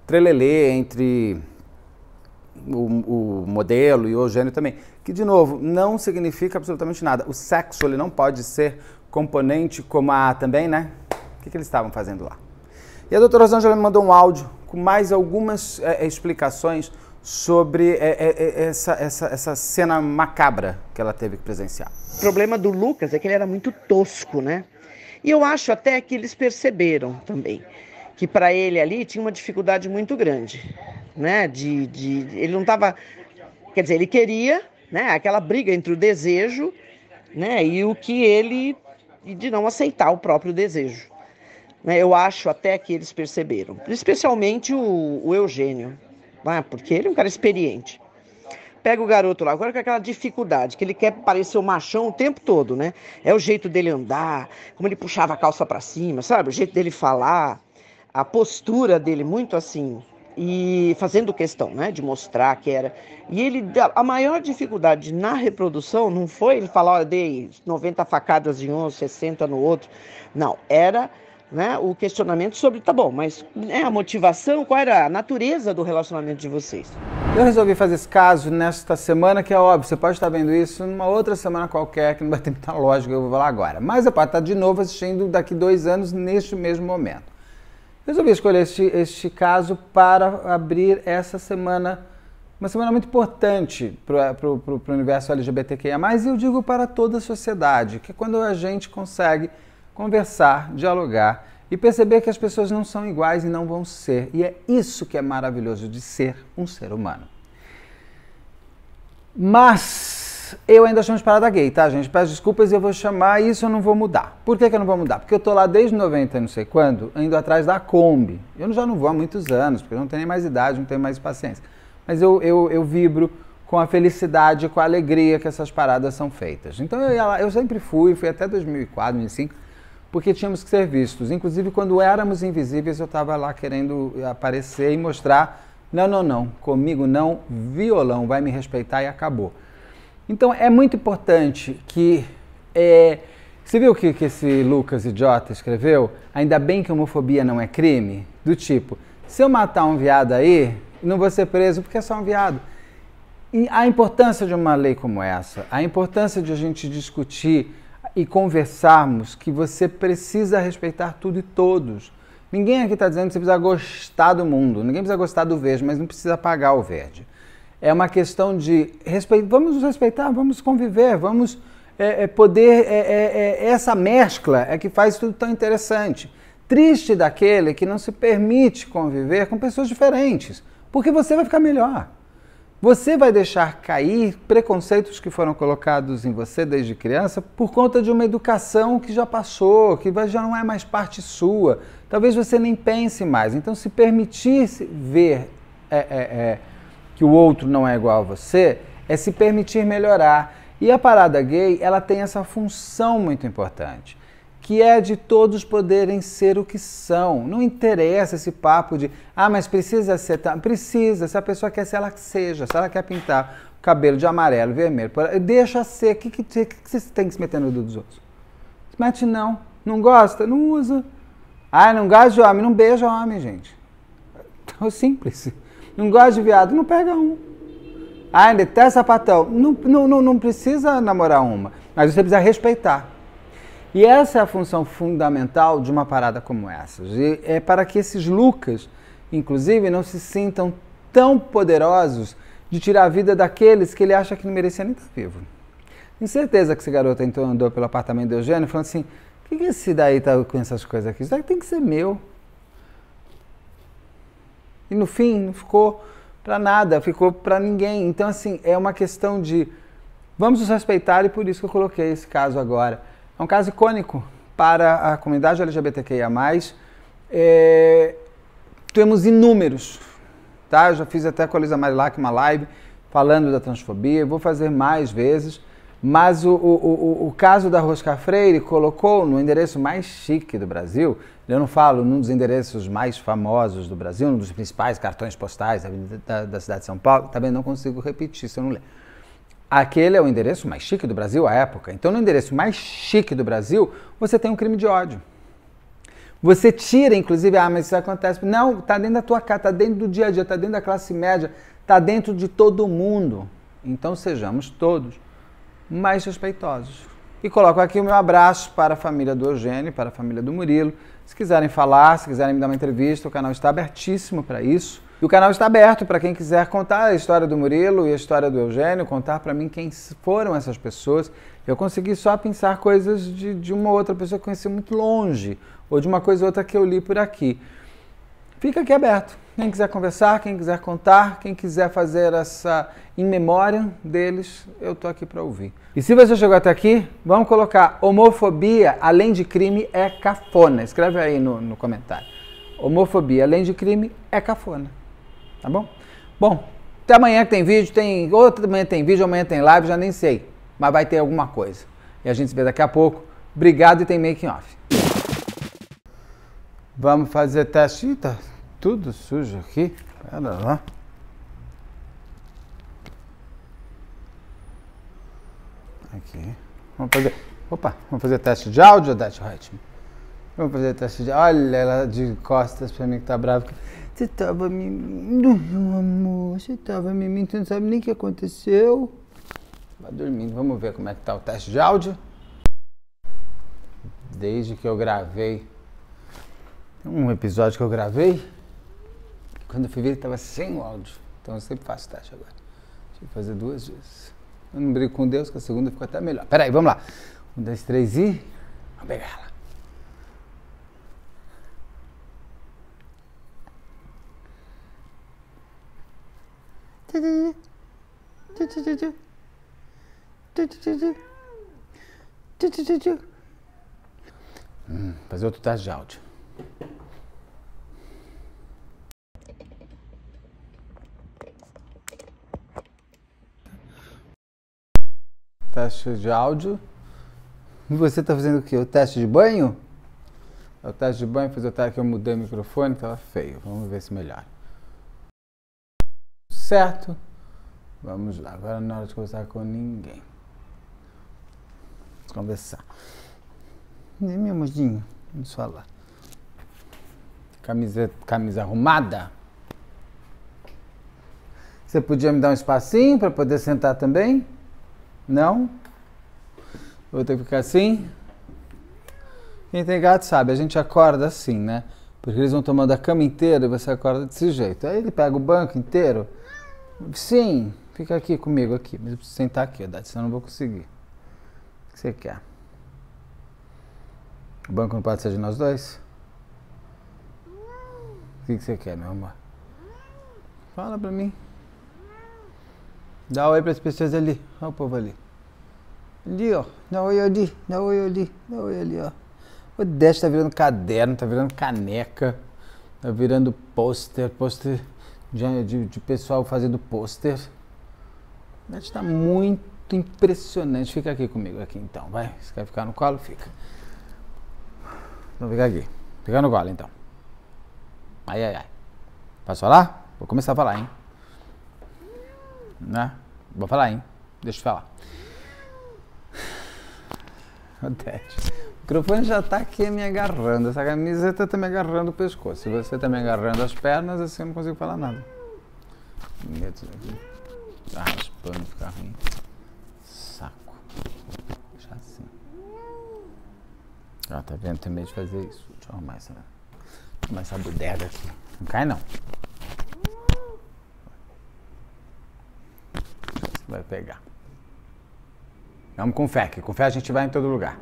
trelelê entre o, o, modelo e o Eugênio também. Que, de novo, não significa absolutamente nada. O sexo ele não pode ser componente como a também, né? O que, que eles estavam fazendo lá? E a doutora Rosângela me mandou um áudio com mais algumas é, explicações sobre é, é, é, essa, essa, essa cena macabra que ela teve que presenciar. O problema do Lucas é que ele era muito tosco, né? E eu acho até que eles perceberam também que para ele ali tinha uma dificuldade muito grande, né? De, de ele não estava, quer dizer, ele queria, né? Aquela briga entre o desejo, né? E o que ele e de não aceitar o próprio desejo. Né? Eu acho até que eles perceberam, especialmente o, o Eugênio, né? porque ele é um cara experiente. Pega o garoto lá, agora com aquela dificuldade, que ele quer parecer o machão o tempo todo, né? É o jeito dele andar, como ele puxava a calça para cima, sabe? O jeito dele falar, a postura dele, muito assim, e fazendo questão, né, de mostrar que era. E ele a maior dificuldade na reprodução não foi ele falar, olha, dei 90 facadas em um, 60 no outro. Não, era né, o questionamento sobre, tá bom, mas né, a motivação, qual era a natureza do relacionamento de vocês? Eu resolvi fazer esse caso nesta semana, que é óbvio, você pode estar vendo isso numa outra semana qualquer, que não vai ter muita lógica, eu vou falar agora. Mas eu posso estar de novo assistindo daqui dois anos, neste mesmo momento. Resolvi escolher este, este caso para abrir essa semana, uma semana muito importante para o universo LGBTQIA, e eu digo para toda a sociedade, que é quando a gente consegue conversar, dialogar e perceber que as pessoas não são iguais e não vão ser. E é isso que é maravilhoso de ser um ser humano. Mas eu ainda chamo de parada gay, tá, gente? Peço desculpas, e eu vou chamar e isso eu não vou mudar. Por que, que eu não vou mudar? Porque eu tô lá desde 90 não sei quando, indo atrás da Kombi. Eu já não vou há muitos anos, porque eu não tenho nem mais idade, não tenho mais paciência. Mas eu, eu, eu vibro com a felicidade, com a alegria que essas paradas são feitas. Então eu, eu sempre fui, fui até 2004, 2005 porque tínhamos que ser vistos. Inclusive, quando éramos invisíveis, eu estava lá querendo aparecer e mostrar: não, não, não, comigo não, violão, vai me respeitar e acabou. Então, é muito importante que. É, você viu o que, que esse Lucas idiota escreveu? Ainda bem que homofobia não é crime? Do tipo, se eu matar um viado aí, não vou ser preso porque é só um viado. E a importância de uma lei como essa, a importância de a gente discutir e conversarmos que você precisa respeitar tudo e todos. Ninguém aqui está dizendo que você precisa gostar do mundo, ninguém precisa gostar do verde, mas não precisa apagar o verde. É uma questão de respeito, vamos nos respeitar, vamos conviver, vamos é, é poder. É, é, é essa mescla é que faz tudo tão interessante. Triste daquele que não se permite conviver com pessoas diferentes, porque você vai ficar melhor. Você vai deixar cair preconceitos que foram colocados em você desde criança por conta de uma educação que já passou, que já não é mais parte sua. Talvez você nem pense mais. Então, se permitir -se ver é, é, é, que o outro não é igual a você, é se permitir melhorar. E a parada gay, ela tem essa função muito importante que é de todos poderem ser o que são. Não interessa esse papo de, ah, mas precisa ser, tá? precisa, se a pessoa quer ser, ela que seja, se ela quer pintar o cabelo de amarelo, vermelho, deixa ser, o que, que, que, que você tem que se meter no dedo dos outros? Se mete não, não gosta, não usa. Ah, não gosta de homem, não beija homem, gente. Tão é simples. Não gosta de viado, não pega um. Ah, detesta sapatão, não, não, não, não precisa namorar uma, mas você precisa respeitar. E essa é a função fundamental de uma parada como essa. E é para que esses Lucas, inclusive, não se sintam tão poderosos de tirar a vida daqueles que ele acha que não merecia nem estar vivo. Tenho certeza que esse garoto então andou pelo apartamento de Eugênio falando assim: o que, que esse daí tá com essas coisas aqui? Isso daí tem que ser meu. E no fim, não ficou para nada, ficou para ninguém. Então, assim, é uma questão de vamos nos respeitar e por isso que eu coloquei esse caso agora. É um caso icônico para a comunidade LGBTQIA+. É, temos inúmeros, tá? Eu já fiz até com a Lisa Marilac é uma live falando da transfobia, vou fazer mais vezes. Mas o, o, o, o, caso da Rosca Freire colocou no endereço mais chique do Brasil, eu não falo num dos endereços mais famosos do Brasil, um dos principais cartões postais da, da, da cidade de São Paulo, também não consigo repetir se eu não ler Aquele é o endereço mais chique do Brasil à época. Então, no endereço mais chique do Brasil, você tem um crime de ódio. Você tira, inclusive, ah, mas isso acontece. Não, está dentro da tua casa, está dentro do dia a dia, está dentro da classe média, está dentro de todo mundo. Então, sejamos todos mais respeitosos. E coloco aqui o meu abraço para a família do Eugênio, para a família do Murilo. Se quiserem falar, se quiserem me dar uma entrevista, o canal está abertíssimo para isso. E o canal está aberto para quem quiser contar a história do Murilo e a história do Eugênio, contar para mim quem foram essas pessoas. Eu consegui só pensar coisas de, de uma outra pessoa que eu conheci muito longe, ou de uma coisa ou outra que eu li por aqui. Fica aqui aberto. Quem quiser conversar, quem quiser contar, quem quiser fazer essa em memória deles, eu tô aqui para ouvir. E se você chegou até aqui, vamos colocar homofobia, além de crime, é cafona. Escreve aí no, no comentário. Homofobia, além de crime, é cafona. Tá bom? Bom, até amanhã que tem vídeo, tem. Outra amanhã tem vídeo, amanhã tem live, já nem sei. Mas vai ter alguma coisa. E a gente se vê daqui a pouco. Obrigado e tem making off. Vamos fazer teste. Ih, tá tudo sujo aqui. Pera lá. Aqui. Vamos fazer. Opa, vamos fazer teste de áudio, Dati Reutemann. Vamos fazer teste de. Olha ela de costas pra mim que tá brava. Você estava me. Meu amor, você estava me mentindo, não sabe nem o que aconteceu. Vai dormindo, vamos ver como é que tá o teste de áudio. Desde que eu gravei. Um episódio que eu gravei. Quando eu fui ver, estava sem o áudio. Então eu sempre faço teste agora. Deixa eu fazer duas vezes. Eu não brigo com Deus, que a segunda ficou até melhor. Peraí, vamos lá. Um, dois, três e. Vamos pegar ela. Hum, fazer outro teste de áudio. Teste de áudio. E você está fazendo o que? O teste de banho? É o teste de banho, fiz o teste que eu mudei o microfone, estava feio. Vamos ver se melhora certo? Vamos lá, agora não é hora de conversar com ninguém. Vamos conversar. Nem meu mojinho, vamos falar. Camisa, camisa arrumada. Você podia me dar um espacinho para poder sentar também? Não? Vou ter que ficar assim? Quem tem gato sabe, a gente acorda assim, né? Porque eles vão tomando a cama inteira e você acorda desse jeito. Aí ele pega o banco inteiro Sim, fica aqui comigo aqui. Mas eu preciso sentar aqui, Haddad, senão eu não vou conseguir. O que você quer? O banco não pode ser de nós dois? O que você quer, meu amor? Fala pra mim. Dá oi pras pessoas ali. Olha o povo ali. Ali, ó. Dá oi ali. Dá oi ali. Dá oi ali, ó. O Dash tá virando caderno, tá virando caneca. Tá virando pôster. Pôster de, de, de pessoal fazendo pôster. Está muito impressionante. Fica aqui comigo, aqui então, vai. Se quer ficar no colo, fica. Vou fica aqui. Fica no colo, então. Ai, ai, ai. Posso falar? Vou começar a falar, hein? Né? Vou falar, hein? Deixa eu falar. O teste microfone já está aqui me agarrando. Essa camiseta está me agarrando o pescoço. Se você está me agarrando as pernas, assim eu não consigo falar nada. Medo aqui. Tá ah, raspando, fica ruim. Saco. Já assim. Ah, tá vendo? Tem medo de fazer isso. Deixa eu arrumar essa, né? arrumar essa bodega aqui. Não cai não. Você vai pegar. Vamos com fé, que com fé a gente vai em todo lugar.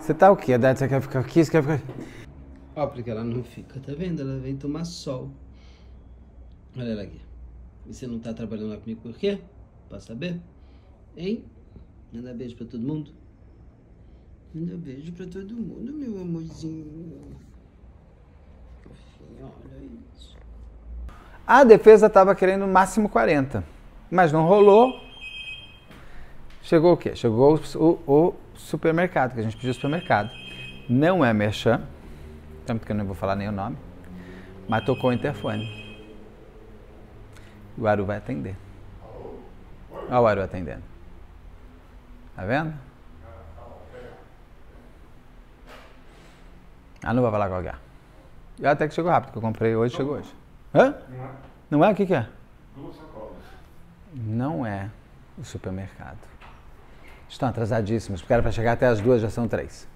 Você tá o quê? A Dad, você quer ficar aqui? Você quer ficar aqui? Ó, porque ela não fica, tá vendo? Ela vem tomar sol. Olha ela aqui. E você não tá trabalhando lá comigo por quê? Pra saber? Hein? Manda beijo pra todo mundo. Manda beijo pra todo mundo, meu amorzinho. olha isso. A defesa tava querendo máximo 40. Mas não rolou. Chegou o quê? Chegou o, o supermercado, que a gente pediu supermercado. Não é merchan, tanto que eu não vou falar nem o nome, mas tocou o interfone. O Aru vai atender. Olha o Aru atendendo. Tá vendo? Ah, não vou falar com alguém. Eu até que chegou rápido, que eu comprei hoje, chegou hoje. Hã? Não é? O que, que é? Não é o supermercado. Estão atrasadíssimos, porque era para chegar até as duas, já são três.